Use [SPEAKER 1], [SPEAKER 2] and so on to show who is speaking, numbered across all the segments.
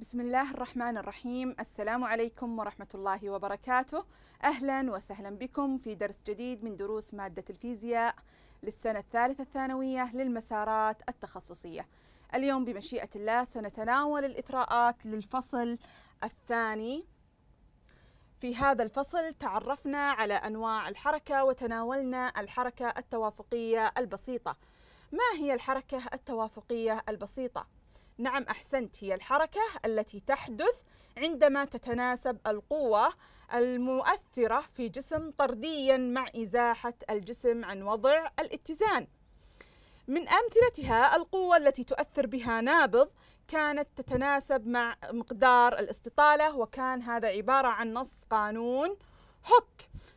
[SPEAKER 1] بسم الله الرحمن الرحيم السلام عليكم ورحمة الله وبركاته أهلا وسهلا بكم في درس جديد من دروس مادة الفيزياء للسنة الثالثة الثانوية للمسارات التخصصية اليوم بمشيئة الله سنتناول الإثراءات للفصل الثاني في هذا الفصل تعرفنا على أنواع الحركة وتناولنا الحركة التوافقية البسيطة ما هي الحركة التوافقية البسيطة؟ نعم احسنت هي الحركه التي تحدث عندما تتناسب القوه المؤثره في جسم طرديا مع ازاحه الجسم عن وضع الاتزان من امثلتها القوه التي تؤثر بها نابض كانت تتناسب مع مقدار الاستطاله وكان هذا عباره عن نص قانون هوك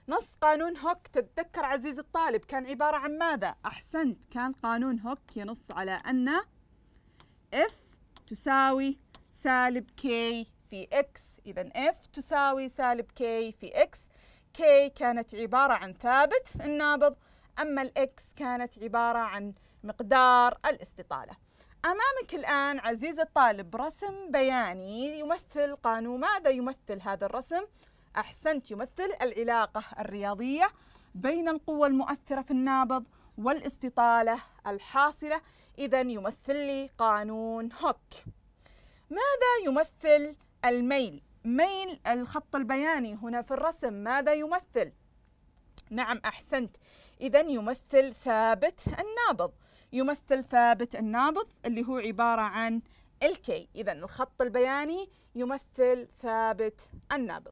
[SPEAKER 1] نص قانون هوك تتذكر عزيزي الطالب كان عباره عن ماذا احسنت كان قانون هوك ينص على ان F تساوي سالب k في x إذا f تساوي سالب k في x k كانت عبارة عن ثابت النابض أما الإكس كانت عبارة عن مقدار الاستطالة أمامك الآن عزيز الطالب رسم بياني يمثل قانون ماذا يمثل هذا الرسم؟ أحسنت يمثل العلاقة الرياضية بين القوة المؤثرة في النابض والاستطالة الحاصلة إذا يمثل لي قانون هوك ماذا يمثل الميل؟ ميل الخط البياني هنا في الرسم ماذا يمثل؟ نعم أحسنت إذا يمثل ثابت النابض يمثل ثابت النابض اللي هو عبارة عن الكي إذا الخط البياني يمثل ثابت النابض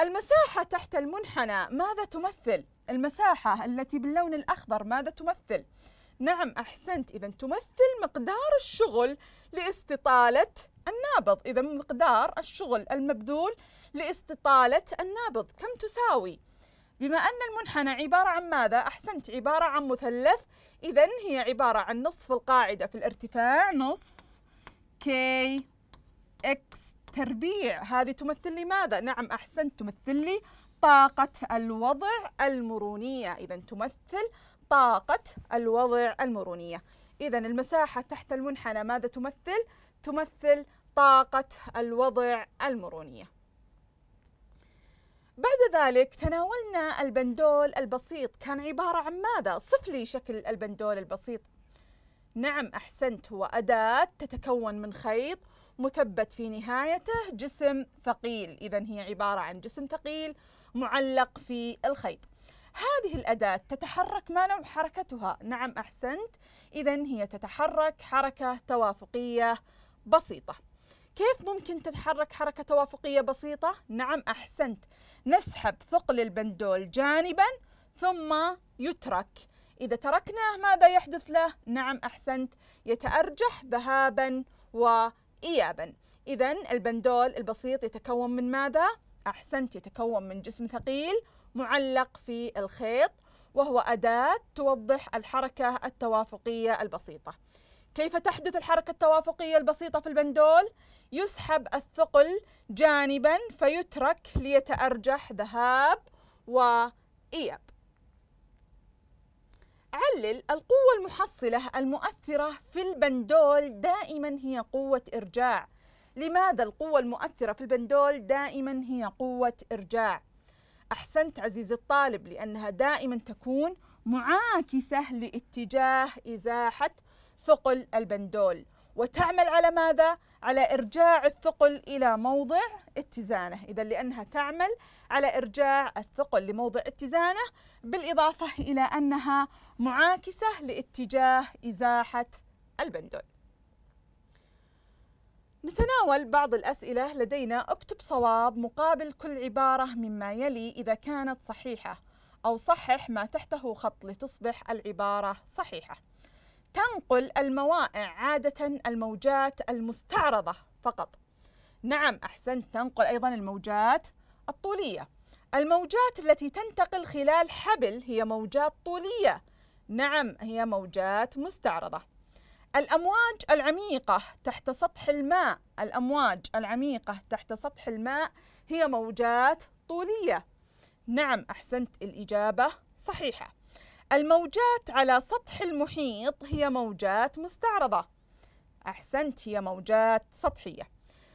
[SPEAKER 1] المساحة تحت المنحنى ماذا تمثل؟ المساحة التي باللون الأخضر ماذا تمثل؟ نعم أحسنت إذا تمثل مقدار الشغل لاستطالة النابض إذا مقدار الشغل المبذول لاستطالة النابض كم تساوي؟ بما أن المنحنى عبارة عن ماذا؟ أحسنت عبارة عن مثلث إذا هي عبارة عن نصف القاعدة في الارتفاع نصف كي إكس تربيع هذه تمثل لي ماذا؟ نعم أحسنت تمثل لي طاقة الوضع المرونية إذا تمثل طاقة الوضع المرونية إذا المساحة تحت المنحنى ماذا تمثل؟ تمثل طاقة الوضع المرونية بعد ذلك تناولنا البندول البسيط كان عبارة عن ماذا؟ صف لي شكل البندول البسيط نعم أحسنت هو أداة تتكون من خيط مثبت في نهايته جسم ثقيل إذا هي عبارة عن جسم ثقيل معلق في الخيط هذه الأداة تتحرك ما نوع حركتها؟ نعم أحسنت إذا هي تتحرك حركة توافقية بسيطة كيف ممكن تتحرك حركة توافقية بسيطة؟ نعم أحسنت نسحب ثقل البندول جانبا ثم يترك إذا تركناه ماذا يحدث له؟ نعم أحسنت يتأرجح ذهابا وإيابا إذا البندول البسيط يتكون من ماذا؟ أحسنت يتكون من جسم ثقيل معلق في الخيط وهو أداة توضح الحركة التوافقية البسيطة كيف تحدث الحركة التوافقية البسيطة في البندول؟ يسحب الثقل جانبا فيترك ليتأرجح ذهاب وإياب علل القوة المحصلة المؤثرة في البندول دائما هي قوة إرجاع لماذا القوة المؤثرة في البندول دائما هي قوة إرجاع أحسنت عزيز الطالب لأنها دائما تكون معاكسة لاتجاه إزاحة ثقل البندول وتعمل على ماذا؟ على إرجاع الثقل إلى موضع اتزانه إذا لأنها تعمل على إرجاع الثقل لموضع اتزانه بالإضافة إلى أنها معاكسة لاتجاه إزاحة البندول نتناول بعض الأسئلة لدينا اكتب صواب مقابل كل عبارة مما يلي إذا كانت صحيحة أو صحح ما تحته خط لتصبح العبارة صحيحة تنقل الموائع عادة الموجات المستعرضة فقط نعم أحسنت تنقل أيضا الموجات الطولية الموجات التي تنتقل خلال حبل هي موجات طولية نعم هي موجات مستعرضة الأمواج العميقة تحت سطح الماء الأمواج العميقة تحت سطح الماء هي موجات طولية نعم أحسنت الإجابة صحيحة الموجات على سطح المحيط هي موجات مستعرضة أحسنت هي موجات سطحية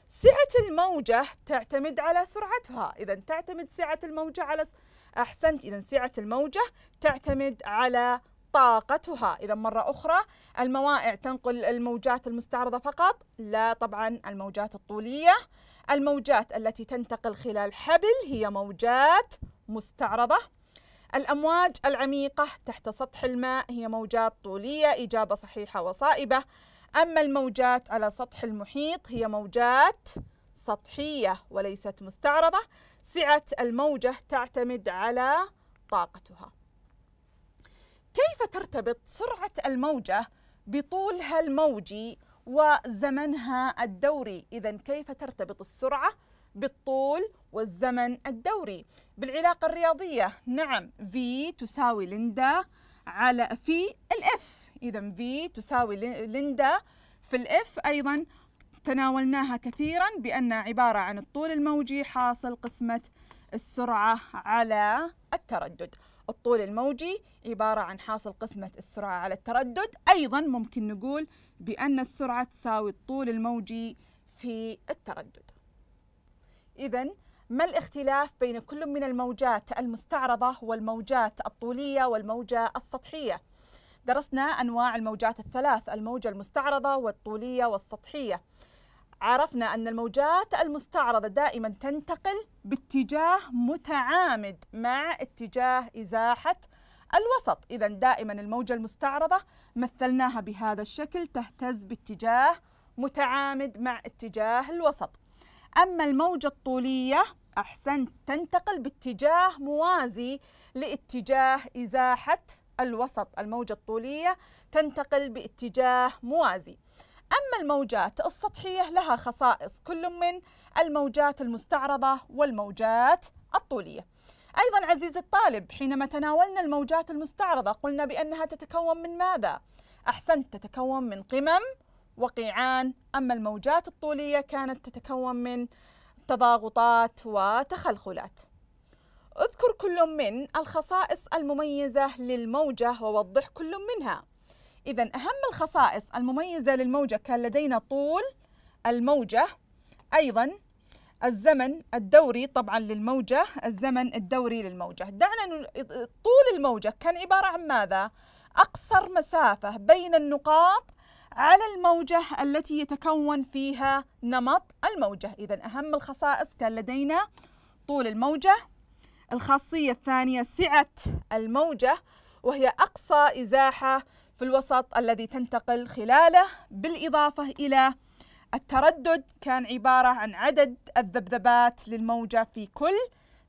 [SPEAKER 1] سعة الموجة تعتمد على سرعتها إذا تعتمد سعة الموجة على س... أحسنت إذا سعة الموجة تعتمد على طاقتها إذا مرة أخرى الموائع تنقل الموجات المستعرضة فقط لا طبعا الموجات الطولية الموجات التي تنتقل خلال حبل هي موجات مستعرضة الأمواج العميقة تحت سطح الماء هي موجات طولية إجابة صحيحة وصائبة أما الموجات على سطح المحيط هي موجات سطحية وليست مستعرضة سعة الموجة تعتمد على طاقتها كيف ترتبط سرعة الموجة بطولها الموجي وزمنها الدوري إذا كيف ترتبط السرعة بالطول والزمن الدوري بالعلاقة الرياضية نعم V تساوي لندا على في الإف إذا V تساوي لندا في الإف أيضا تناولناها كثيرا بأنها عبارة عن الطول الموجي حاصل قسمة السرعة على التردد الطول الموجي عبارة عن حاصل قسمة السرعة على التردد أيضا ممكن نقول بأن السرعة تساوي الطول الموجي في التردد إذا ما الاختلاف بين كل من الموجات المستعرضة والموجات الطولية والموجة السطحية؟ درسنا أنواع الموجات الثلاث الموجة المستعرضة والطولية والسطحية عرفنا أن الموجات المستعرضة دائما تنتقل باتجاه متعامد مع اتجاه إزاحة الوسط إذا دائما الموجة المستعرضة مثلناها بهذا الشكل تهتز باتجاه متعامد مع اتجاه الوسط أما الموجة الطولية أحسنت تنتقل باتجاه موازي لاتجاه إزاحة الوسط الموجة الطولية تنتقل باتجاه موازي أما الموجات السطحية لها خصائص كل من الموجات المستعرضة والموجات الطولية أيضا عزيز الطالب حينما تناولنا الموجات المستعرضة قلنا بأنها تتكون من ماذا؟ أحسنت تتكون من قمم وقيعان أما الموجات الطولية كانت تتكون من تضاغطات وتخلخلات اذكر كل من الخصائص المميزة للموجة ووضح كل منها إذا أهم الخصائص المميزة للموجة كان لدينا طول الموجة أيضا الزمن الدوري طبعا للموجة الزمن الدوري للموجة دعنا طول الموجة كان عبارة عن ماذا؟ أقصر مسافة بين النقاط على الموجة التي يتكون فيها نمط الموجة إذا أهم الخصائص كان لدينا طول الموجة الخاصية الثانية سعة الموجة وهي أقصى إزاحة في الوسط الذي تنتقل خلاله بالإضافة إلى التردد كان عبارة عن عدد الذبذبات للموجة في كل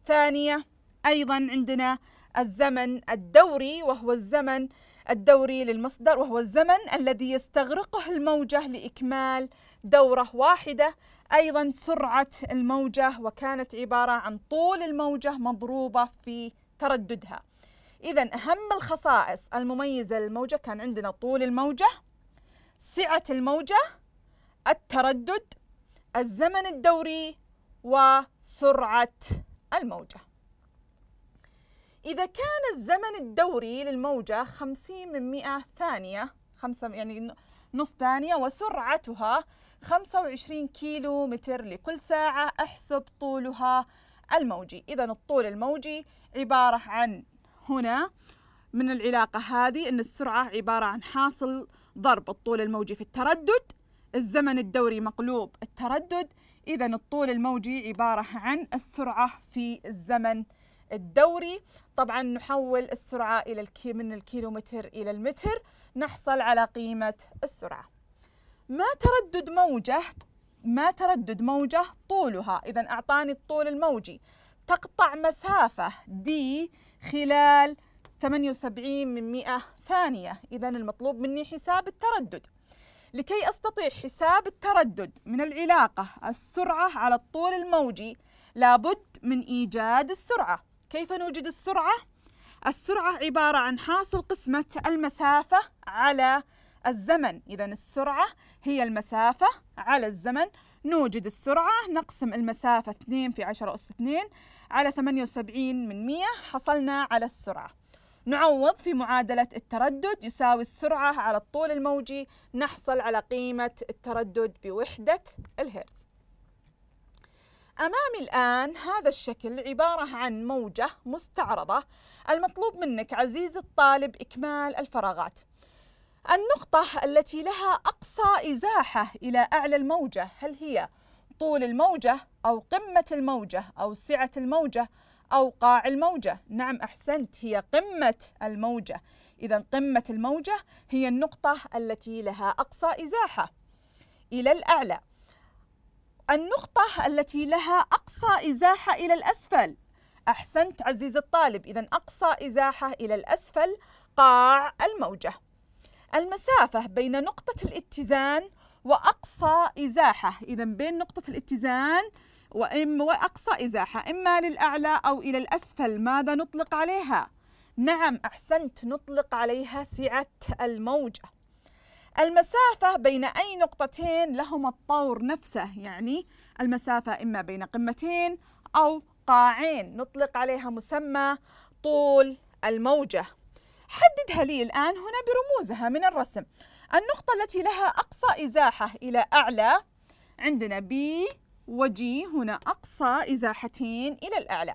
[SPEAKER 1] ثانية أيضا عندنا الزمن الدوري وهو الزمن الدوري للمصدر وهو الزمن الذي يستغرقه الموجة لإكمال دورة واحدة أيضا سرعة الموجة وكانت عبارة عن طول الموجة مضروبة في ترددها إذا أهم الخصائص المميزة للموجة كان عندنا طول الموجة سعة الموجة التردد الزمن الدوري وسرعة الموجة إذا كان الزمن الدوري للموجة 50 من 100 ثانية خمسة يعني نص ثانية وسرعتها 25 كيلو متر لكل ساعة احسب طولها الموجي إذا الطول الموجي عبارة عن هنا من العلاقة هذه أن السرعة عبارة عن حاصل ضرب الطول الموجي في التردد الزمن الدوري مقلوب التردد إذا الطول الموجي عبارة عن السرعة في الزمن الدوري طبعا نحول السرعة إلى الكي من الكيلومتر إلى المتر نحصل على قيمة السرعة ما تردد موجة ما تردد موجة طولها إذا أعطاني الطول الموجي تقطع مسافة دي خلال 78 من 100 ثانية إذا المطلوب مني حساب التردد لكي أستطيع حساب التردد من العلاقة السرعة على الطول الموجي لابد من إيجاد السرعة كيف نوجد السرعة؟ السرعة عبارة عن حاصل قسمة المسافة على الزمن إذا السرعة هي المسافة على الزمن نوجد السرعة نقسم المسافة 2 في 10 أس 2 على 78 من 100 حصلنا على السرعة نعوض في معادلة التردد يساوي السرعة على الطول الموجي نحصل على قيمة التردد بوحدة الهرتز أمامي الآن هذا الشكل عبارة عن موجة مستعرضة المطلوب منك عزيزي الطالب إكمال الفراغات النقطة التي لها أقصى إزاحة إلى أعلى الموجة هل هي طول الموجة أو قمة الموجة أو سعة الموجة أو قاع الموجة نعم أحسنت هي قمة الموجة إذا قمة الموجة هي النقطة التي لها أقصى إزاحة إلى الأعلى النقطة التي لها أقصى إزاحة إلى الأسفل أحسنت عزيزي الطالب إذا أقصى إزاحة إلى الأسفل قاع الموجة المسافة بين نقطة الاتزان وأقصى إزاحة إذا بين نقطة الاتزان وإم وأقصى إزاحة إما للأعلى أو إلى الأسفل ماذا نطلق عليها؟ نعم أحسنت نطلق عليها سعة الموجة المسافة بين أي نقطتين لهما الطور نفسه يعني المسافة إما بين قمتين أو قاعين نطلق عليها مسمى طول الموجة حددها لي الآن هنا برموزها من الرسم النقطة التي لها أقصى إزاحة إلى أعلى عندنا B G هنا أقصى إزاحتين إلى الأعلى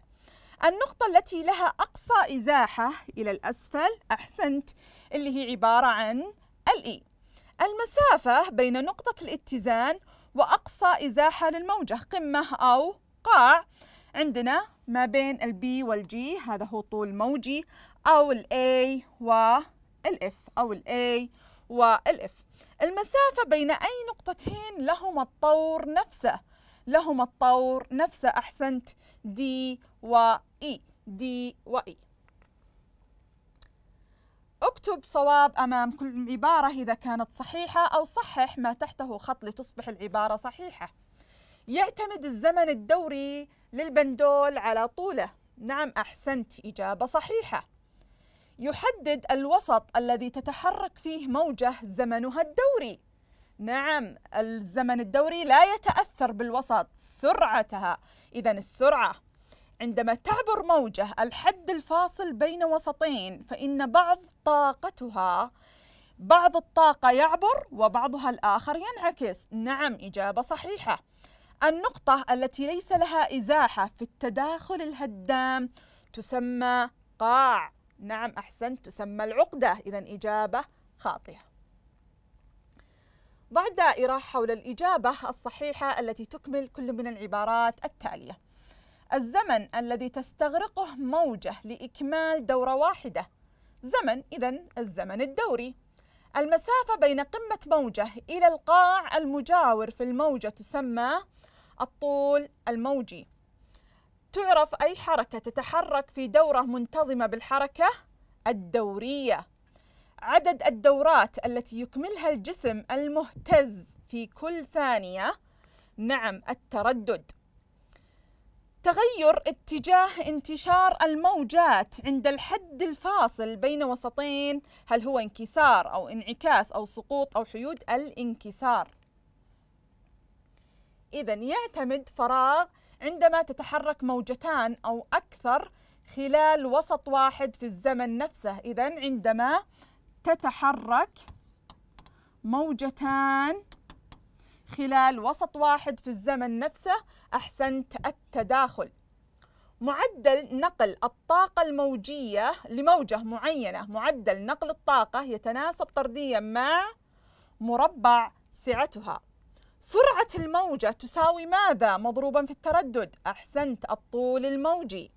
[SPEAKER 1] النقطة التي لها أقصى إزاحة إلى الأسفل أحسنت اللي هي عبارة عن الإي e. المسافة بين نقطة الاتزان وأقصى إزاحة للموجة قمة أو قاع عندنا ما بين البي والجي هذا هو طول موجي أو الـ A والـ F أو الـ A والـ F المسافة بين أي نقطتين لهما الطور نفسه لهما الطور نفسه أحسنت D و E D و E اكتب صواب أمام كل عبارة إذا كانت صحيحة أو صحح ما تحته خط لتصبح العبارة صحيحة يعتمد الزمن الدوري للبندول على طوله نعم أحسنت إجابة صحيحة يحدد الوسط الذي تتحرك فيه موجة زمنها الدوري نعم الزمن الدوري لا يتأثر بالوسط سرعتها إذا السرعة عندما تعبر موجة الحد الفاصل بين وسطين فإن بعض طاقتها بعض الطاقة يعبر وبعضها الآخر ينعكس نعم إجابة صحيحة النقطة التي ليس لها إزاحة في التداخل الهدام تسمى قاع نعم أحسنت تسمى العقدة إذا إجابة خاطئة ضع دائرة حول الإجابة الصحيحة التي تكمل كل من العبارات التالية الزمن الذي تستغرقه موجة لإكمال دورة واحدة زمن إذا الزمن الدوري المسافة بين قمة موجة إلى القاع المجاور في الموجة تسمى الطول الموجي تعرف أي حركة تتحرك في دورة منتظمة بالحركة الدورية عدد الدورات التي يكملها الجسم المهتز في كل ثانية نعم التردد تغير اتجاه انتشار الموجات عند الحد الفاصل بين وسطين هل هو انكسار أو انعكاس أو سقوط أو حيود الانكسار إذا يعتمد فراغ عندما تتحرك موجتان أو أكثر خلال وسط واحد في الزمن نفسه إذا عندما تتحرك موجتان خلال وسط واحد في الزمن نفسه أحسنت التداخل معدل نقل الطاقة الموجية لموجة معينة معدل نقل الطاقة يتناسب طرديا مع مربع سعتها سرعة الموجة تساوي ماذا مضروبا في التردد؟ أحسنت الطول الموجي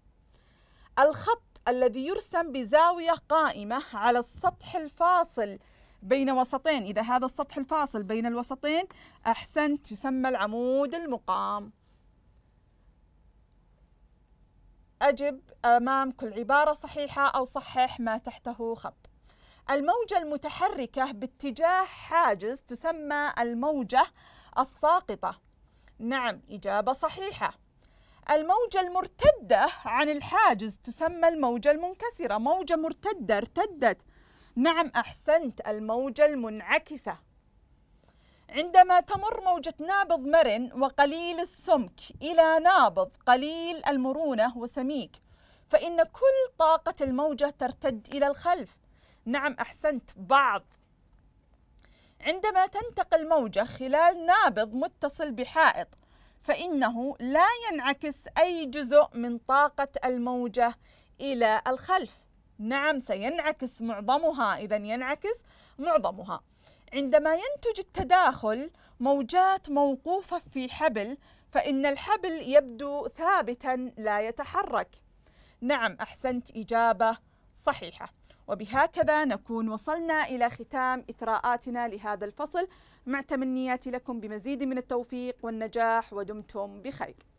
[SPEAKER 1] الخط الذي يرسم بزاوية قائمة على السطح الفاصل بين وسطين إذا هذا السطح الفاصل بين الوسطين أحسنت يسمى العمود المقام أجب أمام كل عبارة صحيحة أو صحح ما تحته خط الموجة المتحركة باتجاه حاجز تسمى الموجة الساقطة نعم إجابة صحيحة الموجة المرتدة عن الحاجز تسمى الموجة المنكسرة موجة مرتدة ارتدت نعم أحسنت الموجة المنعكسة عندما تمر موجة نابض مرن وقليل السمك إلى نابض قليل المرونة وسميك فإن كل طاقة الموجة ترتد إلى الخلف نعم أحسنت بعض عندما تنتقل موجة خلال نابض متصل بحائط فإنه لا ينعكس أي جزء من طاقة الموجة إلى الخلف نعم سينعكس معظمها إذا ينعكس معظمها عندما ينتج التداخل موجات موقوفة في حبل فإن الحبل يبدو ثابتا لا يتحرك نعم أحسنت إجابة صحيحة وبهكذا نكون وصلنا إلى ختام إثراءاتنا لهذا الفصل مع تمنياتي لكم بمزيد من التوفيق والنجاح ودمتم بخير